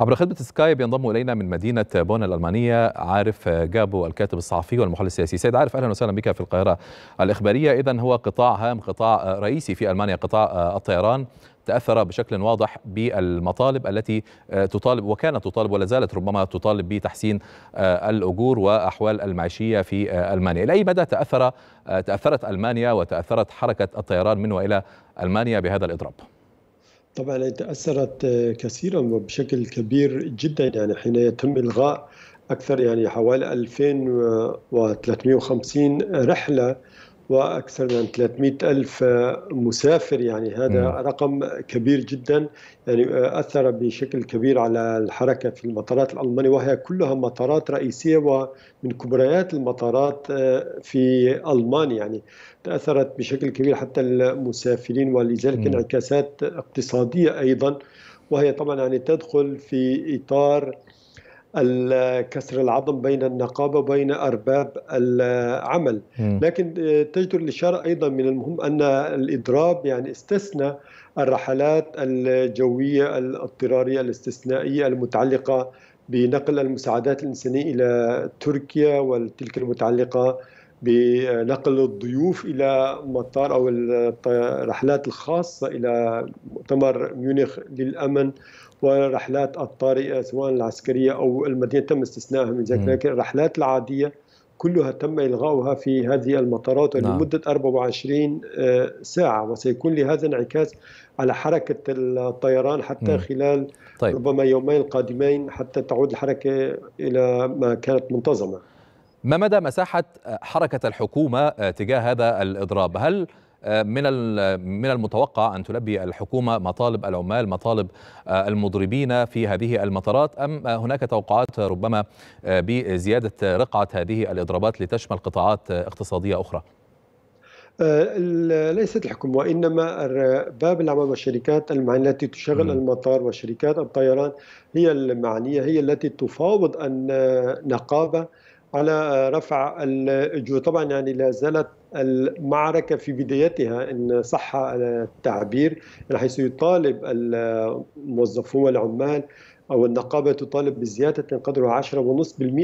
عبر خدمة سكايب ينضم إلينا من مدينة بون الألمانية عارف آه، جابو الكاتب الصحفي والمحلل السياسي سيد عارف أهلا وسهلا بك في القاهرة الإخبارية إذا هو قطاع هام قطاع آه، رئيسي في ألمانيا قطاع آه، الطيران تأثر بشكل واضح بالمطالب التي تطالب وكانت تطالب ولا زالت ربما تطالب بتحسين الأجور وأحوال المعيشية في ألمانيا إلى أي مدى تأثر تأثرت ألمانيا وتأثرت حركة الطيران من وإلى ألمانيا بهذا الإضراب؟ طبعا تاثرت آه، كثيرا وبشكل كبير جدا يعني حين يتم الغاء اكثر يعني حوالي 2350 رحله واكثر من 300 الف مسافر يعني هذا رقم كبير جدا يعني اثر بشكل كبير على الحركه في المطارات الالمانيه وهي كلها مطارات رئيسيه ومن كبريات المطارات آه، في المانيا يعني تاثرت بشكل كبير حتى المسافرين ولذلك انعكاسات اقتصاديه ايضا وهي طبعا يعني تدخل في اطار كسر العظم بين النقابه وبين ارباب العمل لكن آه، تجدر الاشاره ايضا من المهم ان الاضراب يعني استثنى الرحلات الجويه الاضطراريه الاستثنائيه المتعلقه بنقل المساعدات الانسانيه الى تركيا وتلك المتعلقه بنقل الضيوف الى مطار او الرحلات الخاصه الى مؤتمر ميونخ للامن ورحلات الطارئه سواء العسكريه او المدينه تم استثنائها من ذلك لكن الرحلات العاديه كلها تم الغاؤها في هذه المطارات نعم. لمده 24 آه، ساعه وسيكون لهذا انعكاس على حركه الطيران حتى مم. خلال طيب. ربما يومين قادمين حتى تعود الحركه الى ما كانت منتظمه. ما مدى مساحة حركة الحكومة تجاه هذا الإضراب؟ هل من من المتوقع ان تلبي الحكومه مطالب العمال مطالب المضربين في هذه المطارات ام هناك توقعات ربما بزياده رقعه هذه الاضرابات لتشمل قطاعات اقتصاديه اخرى؟ أه، ليست الحكومة وإنما باب العمل والشركات المعنية التي تشغل المطار وشركات الطيران هي المعنية هي التي تفاوض النقابة على رفع الجو طبعا يعني لا زالت المعركة في بدايتها إن صح التعبير حيث يطالب الموظفون والعمال أو النقابة تطالب بزيادة قدرها 10.5%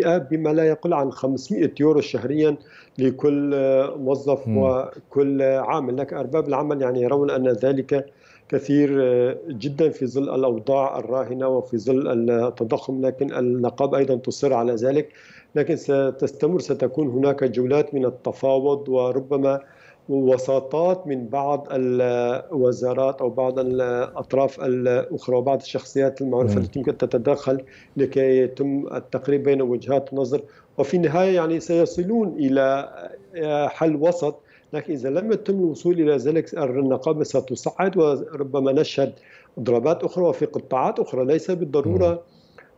بما لا يقل عن 500 يورو شهريا لكل موظف م. وكل عامل لكن أرباب العمل يعني يرون أن ذلك كثير آه، جدا في ظل الاوضاع الراهنه وفي ظل التضخم لكن النقابه ايضا تصر على ذلك لكن ستستمر ستكون هناك جولات من التفاوض وربما وساطات من بعض الوزارات او بعض الاطراف الاخرى وبعض الشخصيات المعروفه نعم. التي يمكن تتدخل لكي يتم التقريب بين وجهات النظر وفي النهايه يعني سيصلون الى آه، حل وسط لكن إذا لم يتم الوصول إلى ذلك النقابة ستصعد وربما نشهد ضربات أخرى وفي قطاعات أخرى ليس بالضرورة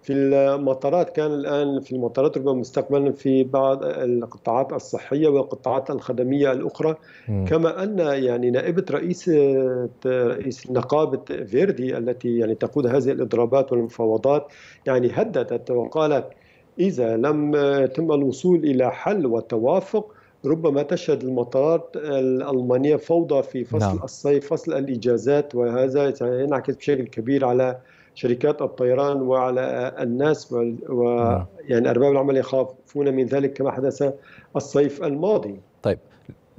في المطارات كان الآن في المطارات ربما مستقبلا في بعض القطاعات الصحية والقطاعات الخدمية الأخرى م. كما أن يعني نائبة رئيس رئيس نقابة فيردي التي يعني تقود هذه الإضرابات والمفاوضات يعني هددت وقالت إذا لم يتم الوصول إلى حل وتوافق ربما تشهد المطارات الألمانية فوضى في فصل نعم. الصيف فصل الإجازات وهذا سينعكس بشكل كبير على شركات الطيران وعلى الناس ويعني و... نعم. يعني أرباب العمل يخافون من ذلك كما حدث الصيف الماضي طيب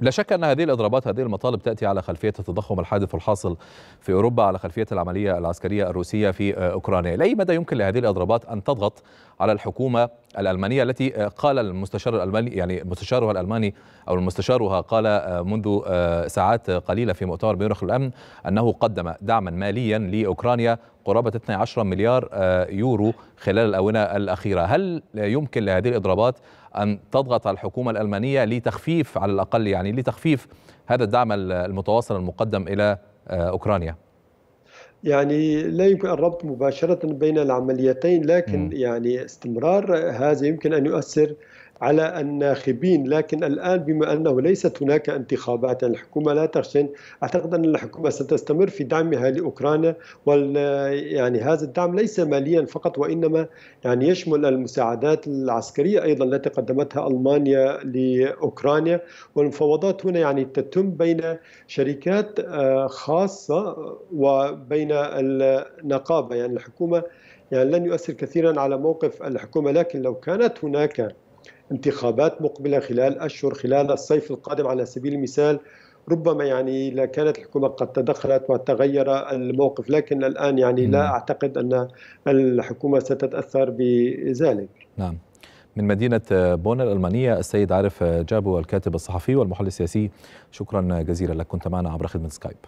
لا شك أن هذه الإضرابات هذه المطالب تأتي على خلفية التضخم الحادث الحاصل في أوروبا على خلفية العملية العسكرية الروسية في آه، أوكرانيا لأي مدى يمكن لهذه الإضرابات أن تضغط على الحكومة الألمانية التي آه، قال المستشار الألماني يعني مستشارها الألماني أو مستشارها قال آه، منذ ساعات قليلة في مؤتمر ميونخ الأمن أنه قدم دعما ماليا لأوكرانيا قرابة 12 مليار آه، يورو خلال الأونة الأخيرة هل يمكن لهذه الإضرابات أن تضغط على الحكومة الألمانية لتخفيف على الأقل يعني لتخفيف هذا الدعم المتواصل المقدم إلى آه، أوكرانيا؟ يعني لا يمكن الربط مباشرة بين العمليتين لكن م. يعني استمرار هذا يمكن أن يؤثر على الناخبين لكن الآن بما أنه ليست هناك انتخابات يعني الحكومة لا تخشن أعتقد أن الحكومة ستستمر في دعمها لأوكرانيا وال يعني هذا الدعم ليس ماليا فقط وإنما يعني يشمل المساعدات العسكرية أيضا التي قدمتها ألمانيا لأوكرانيا والمفاوضات هنا يعني تتم بين شركات آه، خاصة وبين النقابة يعني الحكومة يعني لن يؤثر كثيرا على موقف الحكومة لكن لو كانت هناك انتخابات مقبله خلال اشهر خلال الصيف القادم على سبيل المثال ربما يعني لكانت الحكومه قد تدخلت وتغير الموقف لكن الان يعني لا اعتقد ان الحكومه ستتاثر بذلك. نعم. من مدينة بون الألمانية السيد عارف جابو الكاتب الصحفي والمحلل السياسي شكرا جزيلا لك كنت معنا عبر خدمة سكايب